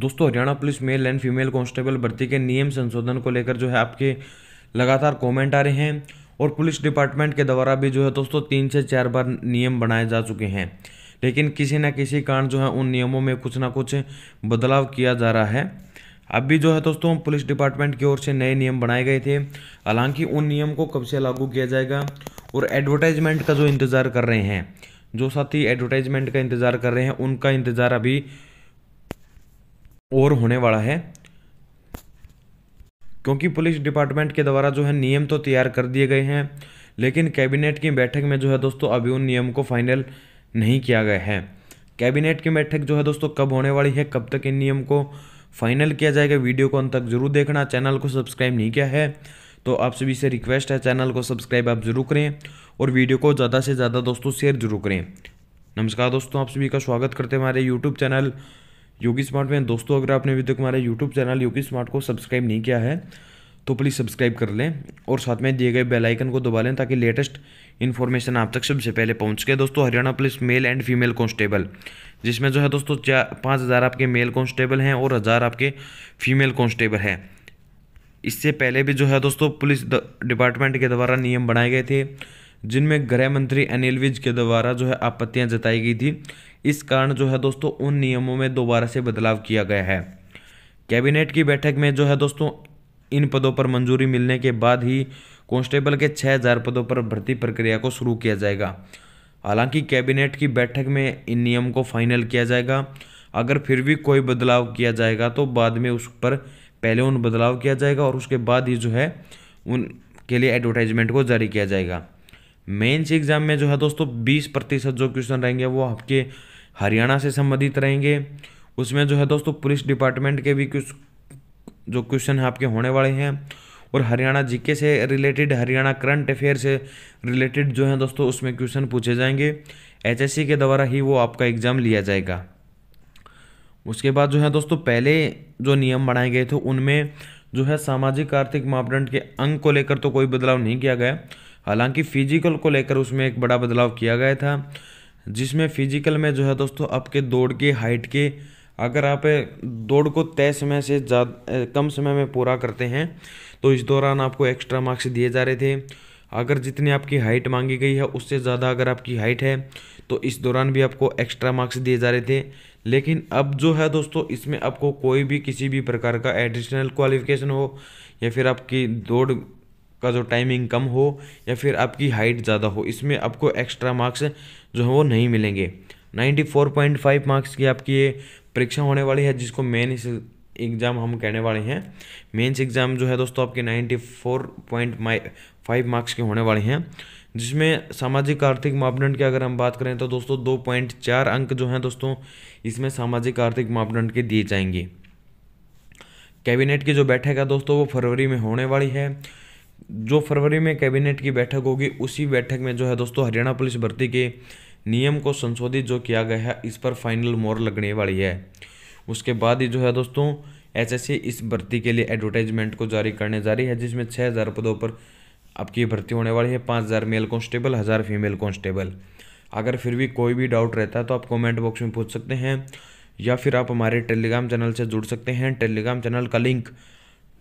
दोस्तों Haryana police male and female constable भर्ती के नियम संशोधन को लेकर जो है आपके लगातार कमेंट आ रहे हैं और पुलिस डिपार्टमेंट के द्वारा भी जो है दोस्तों तीन से चार बार नियम बनाए जा चुके हैं लेकिन किसी न किसी कारण जो है उन नियमों में कुछ ना कुछ बदलाव किया जा रहा है अब भी जो है दोस्तों पुलिस डिपार्टमेंट की ओर से नए नियम बनाए गए थे हालांकि उन नियम को कब से लागू किया जाएगा और एडवर्टाइजमेंट का जो इंतज़ार कर रहे हैं जो साथी एडवर्टाइजमेंट का इंतज़ार कर रहे हैं उनका इंतज़ार अभी और होने वाला है क्योंकि पुलिस डिपार्टमेंट के द्वारा जो है नियम तो तैयार कर दिए गए हैं लेकिन कैबिनेट की बैठक में जो है दोस्तों अभी उन नियम को फाइनल नहीं किया गया है कैबिनेट की बैठक जो है दोस्तों कब होने वाली है कब तक इन नियम को फाइनल किया जाएगा वीडियो को अंत तक जरूर देखना चैनल को सब्सक्राइब नहीं किया है तो आप सभी से रिक्वेस्ट है चैनल को सब्सक्राइब आप जरूर करें और वीडियो को ज़्यादा से ज़्यादा दोस्तों शेयर जरूर करें नमस्कार दोस्तों आप सभी का स्वागत करते हैं हमारे यूट्यूब चैनल योगी स्मार्ट में दोस्तों अगर आपने अभी तक हमारे यूट्यूब चैनल योगी स्मार्ट को सब्सक्राइब नहीं किया है तो प्लीज़ सब्सक्राइब कर लें और साथ में दिए गए बेल आइकन को दबा लें ताकि लेटेस्ट इन्फॉर्मेशन आप तक सबसे पहले पहुंच सके दोस्तों Haryana police male and female constable जिसमें जो है दोस्तों चार पाँच हज़ार आपके मेल कांस्टेबल हैं और हज़ार आपके फीमेल कांस्टेबल हैं इससे पहले भी जो है दोस्तों पुलिस डिपार्टमेंट के द्वारा नियम बनाए गए थे जिनमें गृह मंत्री अनिल विज के द्वारा जो है आपत्तियाँ जताई गई थी इस कारण जो है दोस्तों उन नियमों में दोबारा से बदलाव किया गया है कैबिनेट की बैठक में जो है दोस्तों इन पदों पर मंजूरी मिलने के बाद ही कांस्टेबल के 6000 पदों पर भर्ती प्रक्रिया को शुरू किया जाएगा हालांकि कैबिनेट की बैठक में इन नियम को फाइनल किया जाएगा अगर फिर भी कोई बदलाव किया जाएगा तो बाद में उस पर पहले उन बदलाव किया जाएगा और उसके बाद ही जो है उनके लिए एडवर्टाइजमेंट को जारी किया जाएगा मेंस एग्ज़ाम में जो है दोस्तों बीस प्रतिशत जो क्वेश्चन रहेंगे वो आपके हरियाणा से संबंधित रहेंगे उसमें जो है दोस्तों पुलिस डिपार्टमेंट के भी कुछ जो क्वेश्चन हैं आपके होने वाले हैं और हरियाणा जीके से रिलेटेड हरियाणा करंट अफेयर से रिलेटेड जो है दोस्तों उसमें क्वेश्चन पूछे जाएंगे एचएससी के द्वारा ही वो आपका एग्ज़ाम लिया जाएगा उसके बाद जो है दोस्तों पहले जो नियम बनाए गए थे उनमें जो है सामाजिक आर्थिक मापदंड के अंक को लेकर तो कोई बदलाव नहीं किया गया हालांकि फिजिकल को लेकर उसमें एक बड़ा बदलाव किया गया था जिसमें फिजिकल में जो है दोस्तों आपके दौड़ के हाइट के अगर आप दौड़ को तय समय से ज़्यादा कम समय में पूरा करते हैं तो इस दौरान आपको एक्स्ट्रा मार्क्स दिए जा रहे थे अगर जितनी आपकी हाइट मांगी गई है उससे ज़्यादा अगर आपकी हाइट है तो इस दौरान भी आपको एक्स्ट्रा मार्क्स दिए जा रहे थे लेकिन अब जो है दोस्तों इसमें आपको कोई भी किसी भी प्रकार का एडिशनल क्वालिफिकेशन हो या फिर आपकी दौड़ का जो टाइमिंग कम हो या फिर आपकी हाइट ज़्यादा हो इसमें आपको एक्स्ट्रा मार्क्स जो है वो नहीं मिलेंगे 94.5 मार्क्स की आपकी ये परीक्षा होने वाली है जिसको मेन एग्ज़ाम हम कहने वाले हैं मेन्स एग्ज़ाम जो है दोस्तों आपके 94.5 मार्क्स के होने वाले हैं जिसमें सामाजिक आर्थिक मापदंड की अगर हम बात करें तो दोस्तों दो पॉइंट चार अंक जो हैं दोस्तों इसमें सामाजिक आर्थिक मापदंड के दिए जाएंगे कैबिनेट की जो बैठक है दोस्तों वो फरवरी में होने वाली है जो फरवरी में कैबिनेट की बैठक होगी उसी बैठक में जो है दोस्तों हरियाणा पुलिस भर्ती के नियम को संशोधित जो किया गया है इस पर फाइनल मोर लगने वाली है उसके बाद ही जो है दोस्तों एचएससी इस भर्ती के लिए एडवर्टाइजमेंट को जारी करने जा रही है जिसमें छः हज़ार पदों पर आपकी भर्ती होने वाली है पाँच हज़ार मेल कांस्टेबल हज़ार फीमेल कांस्टेबल अगर फिर भी कोई भी डाउट रहता है तो आप कमेंट बॉक्स में पूछ सकते हैं या फिर आप हमारे टेलीग्राम चैनल से जुड़ सकते हैं टेलीग्राम चैनल का लिंक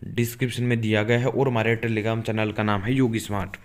डिस्क्रिप्शन में दिया गया है और हमारे टेलीग्राम चैनल का नाम है योगी स्मार्ट